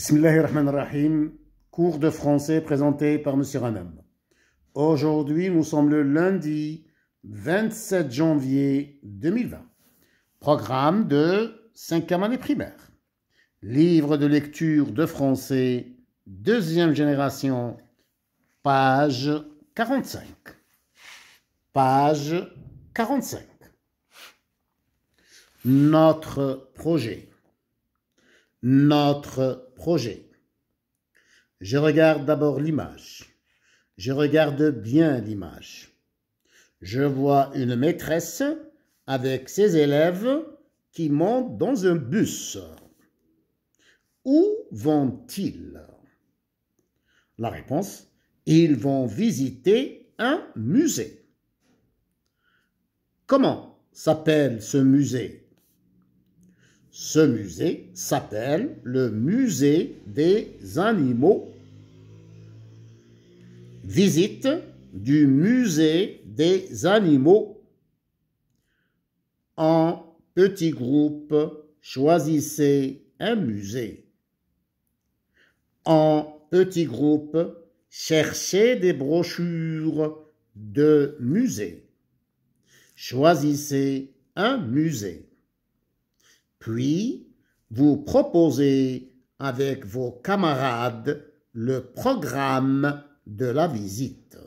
Bismillahirrahmanirrahim, cours de français présenté par M. Ranam. Aujourd'hui, nous sommes le lundi 27 janvier 2020. Programme de cinquième année primaire. Livre de lecture de français, deuxième génération, page 45. Page 45. Notre projet. Notre projet. Je regarde d'abord l'image. Je regarde bien l'image. Je vois une maîtresse avec ses élèves qui montent dans un bus. Où vont-ils La réponse, ils vont visiter un musée. Comment s'appelle ce musée ce musée s'appelle le Musée des animaux. Visite du Musée des animaux. En petit groupe, choisissez un musée. En petit groupe, cherchez des brochures de musée. Choisissez un musée. Puis, vous proposez avec vos camarades le programme de la visite.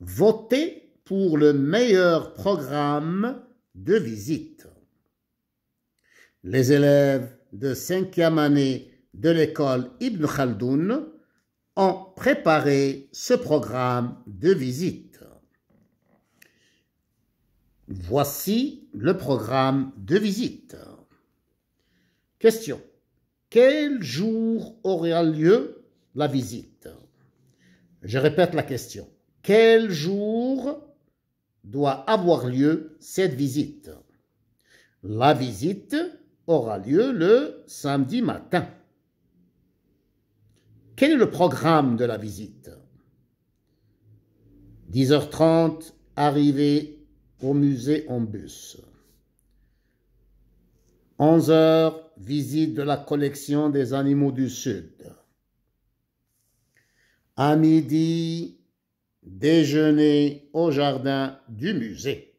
Votez pour le meilleur programme de visite. Les élèves de cinquième année de l'école Ibn Khaldoun ont préparé ce programme de visite. Voici le programme de visite. Question. Quel jour aura lieu la visite Je répète la question. Quel jour doit avoir lieu cette visite La visite aura lieu le samedi matin. Quel est le programme de la visite 10h30, arrivée au musée en bus. 11 heures, visite de la collection des animaux du Sud. À midi, déjeuner au jardin du musée.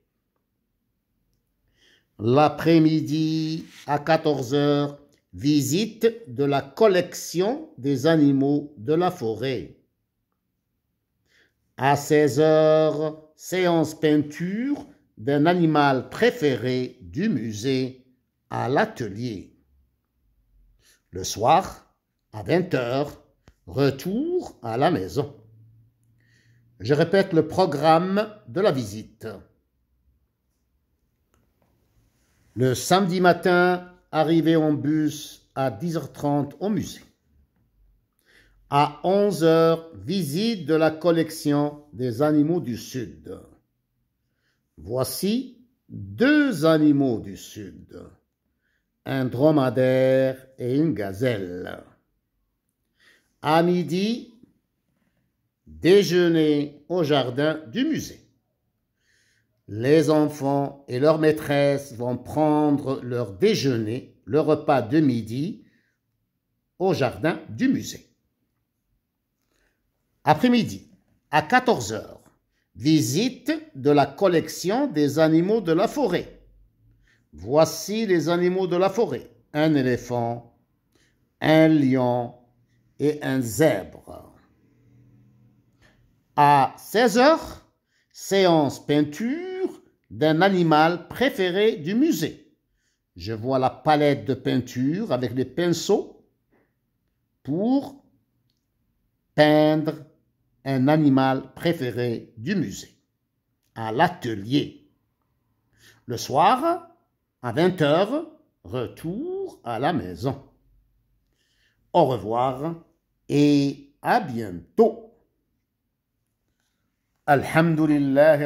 L'après-midi, à 14 heures, visite de la collection des animaux de la forêt. À 16 heures, séance peinture d'un animal préféré du musée à l'atelier. Le soir, à 20 h retour à la maison. Je répète le programme de la visite. Le samedi matin, arrivé en bus à 10h30 au musée à 11 heures, visite de la collection des animaux du Sud. Voici deux animaux du Sud, un dromadaire et une gazelle. À midi, déjeuner au jardin du musée. Les enfants et leurs maîtresses vont prendre leur déjeuner, le repas de midi, au jardin du musée. Après-midi, à 14h, visite de la collection des animaux de la forêt. Voici les animaux de la forêt. Un éléphant, un lion et un zèbre. À 16h, séance peinture d'un animal préféré du musée. Je vois la palette de peinture avec les pinceaux pour peindre un animal préféré du musée, à l'atelier. Le soir, à 20 h retour à la maison. Au revoir et à bientôt. Alhamdulillah,